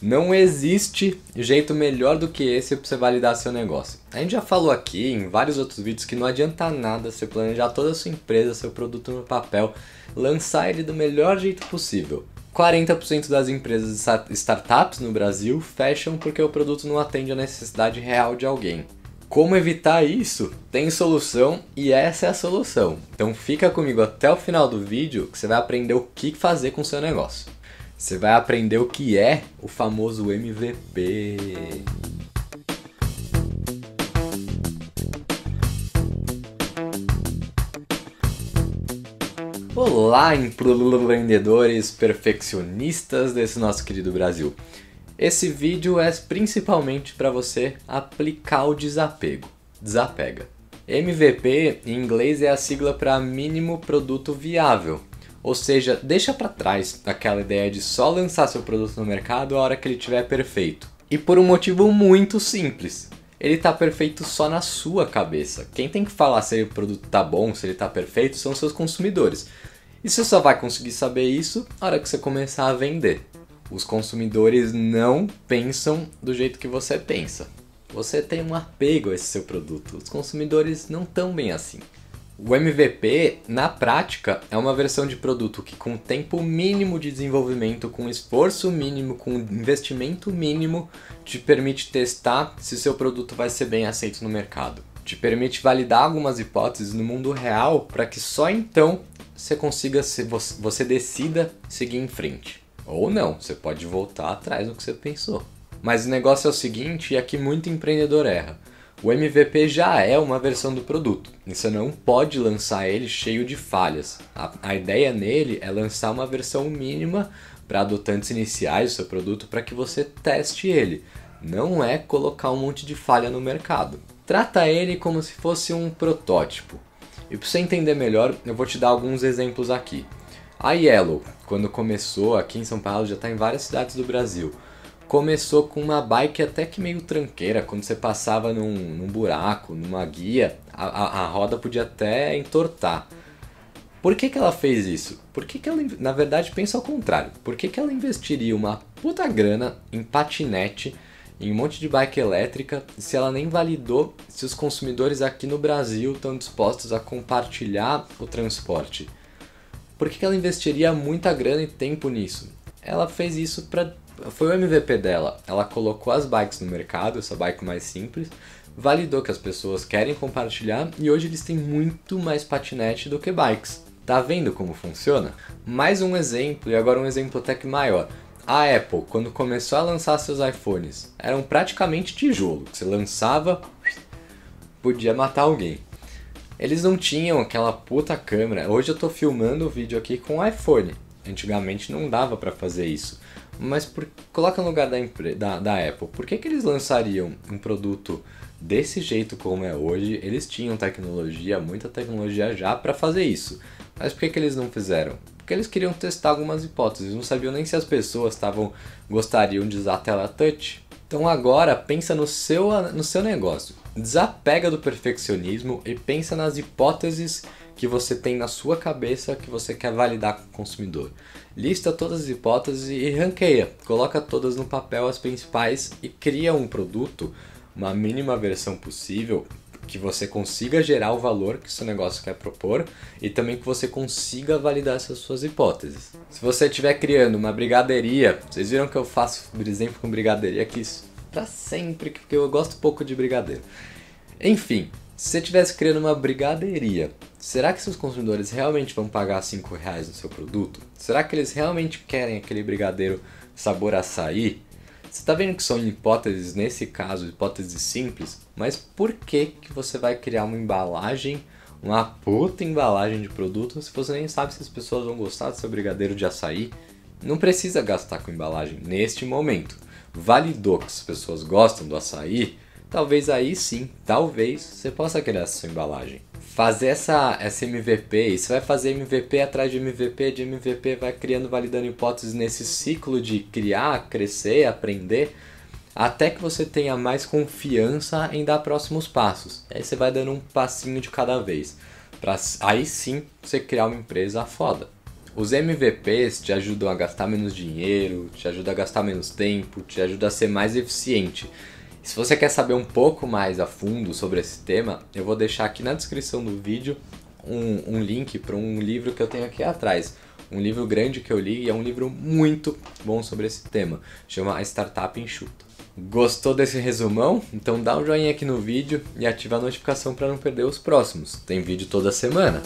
Não existe jeito melhor do que esse para você validar seu negócio. A gente já falou aqui em vários outros vídeos que não adianta nada você planejar toda a sua empresa, seu produto no papel, lançar ele do melhor jeito possível. 40% das empresas startups no Brasil fecham porque o produto não atende a necessidade real de alguém. Como evitar isso? Tem solução e essa é a solução. Então fica comigo até o final do vídeo que você vai aprender o que fazer com o seu negócio. Você vai aprender o que é o famoso MVP. Olá, empreendedores perfeccionistas desse nosso querido Brasil. Esse vídeo é principalmente para você aplicar o desapego. Desapega. MVP em inglês é a sigla para mínimo produto viável, ou seja, deixa para trás aquela ideia de só lançar seu produto no mercado a hora que ele estiver perfeito. E por um motivo muito simples. Ele está perfeito só na sua cabeça. Quem tem que falar se o produto está bom, se ele está perfeito, são seus consumidores. E você só vai conseguir saber isso na hora que você começar a vender. Os consumidores não pensam do jeito que você pensa. Você tem um apego a esse seu produto. Os consumidores não tão bem assim. O MVP, na prática, é uma versão de produto que, com tempo mínimo de desenvolvimento, com esforço mínimo, com investimento mínimo, te permite testar se seu produto vai ser bem aceito no mercado. Te permite validar algumas hipóteses no mundo real para que só então você consiga, você decida seguir em frente. Ou não, você pode voltar atrás do que você pensou. Mas o negócio é o seguinte, e aqui muito empreendedor erra o MVP já é uma versão do produto, você não pode lançar ele cheio de falhas. A, a ideia nele é lançar uma versão mínima para adotantes iniciais do seu produto para que você teste ele. Não é colocar um monte de falha no mercado. Trata ele como se fosse um protótipo. E para você entender melhor, eu vou te dar alguns exemplos aqui. A Yellow, quando começou aqui em São Paulo, já está em várias cidades do Brasil começou com uma bike até que meio tranqueira, quando você passava num, num buraco, numa guia, a, a, a, roda podia até entortar. Por que, que ela fez isso? Por que, que ela, na verdade, pensa ao contrário. Por que, que ela investiria uma puta grana em patinete, em um monte de bike elétrica, se ela nem validou se os consumidores aqui no Brasil estão dispostos a compartilhar o transporte? Por que, que ela investiria muita grana e tempo nisso? Ela fez isso para foi o MVP dela. Ela colocou as bikes no mercado, essa bike mais simples, validou que as pessoas querem compartilhar e hoje eles têm muito mais patinete do que bikes. Tá vendo como funciona? Mais um exemplo, e agora um exemplo até que maior. A Apple, quando começou a lançar seus iPhones, eram praticamente tijolo. Você lançava, podia matar alguém. Eles não tinham aquela puta câmera. Hoje eu tô filmando o vídeo aqui com o iPhone. Antigamente não dava para fazer isso. Mas por, coloca no lugar da, da, da Apple, por que, que eles lançariam um produto desse jeito como é hoje? Eles tinham tecnologia, muita tecnologia já para fazer isso. Mas por que, que eles não fizeram? Porque eles queriam testar algumas hipóteses, não sabiam nem se as pessoas estavam gostariam de usar a tela touch. Então agora pensa no seu, no seu negócio. Desapega do perfeccionismo e pensa nas hipóteses que você tem na sua cabeça que você quer validar com o consumidor. Lista todas as hipóteses e ranqueia, coloca todas no papel as principais e cria um produto, uma mínima versão possível que você consiga gerar o valor que seu negócio quer propor e também que você consiga validar essas suas hipóteses. Se você estiver criando uma brigadeiria, vocês viram que eu faço, por exemplo, com brigadeiria aqui para sempre, porque eu gosto pouco de brigadeiro. Enfim, se você estivesse criando uma brigadeiria Será que seus consumidores realmente vão pagar 5 reais no seu produto? Será que eles realmente querem aquele brigadeiro sabor açaí? Você está vendo que são hipóteses, nesse caso, hipóteses simples, mas por que, que você vai criar uma embalagem, uma puta embalagem de produto, se você nem sabe se as pessoas vão gostar do seu brigadeiro de açaí? Não precisa gastar com embalagem neste momento. Validou que as pessoas gostam do açaí, talvez aí sim, talvez você possa criar essa sua embalagem. Fazer essa, essa MVP, e você vai fazer MVP atrás de MVP, de MVP, vai criando, validando hipóteses nesse ciclo de criar, crescer, aprender, até que você tenha mais confiança em dar próximos passos. Aí você vai dando um passinho de cada vez, para aí sim você criar uma empresa foda. Os MVPs te ajudam a gastar menos dinheiro, te ajudam a gastar menos tempo, te ajudam a ser mais eficiente. Se você quer saber um pouco mais a fundo sobre esse tema, eu vou deixar aqui na descrição do vídeo um, um link para um livro que eu tenho aqui atrás. Um livro grande que eu li e é um livro muito bom sobre esse tema. Chama A Startup Enxuta. Gostou desse resumão? Então dá um joinha aqui no vídeo e ativa a notificação para não perder os próximos. Tem vídeo toda semana.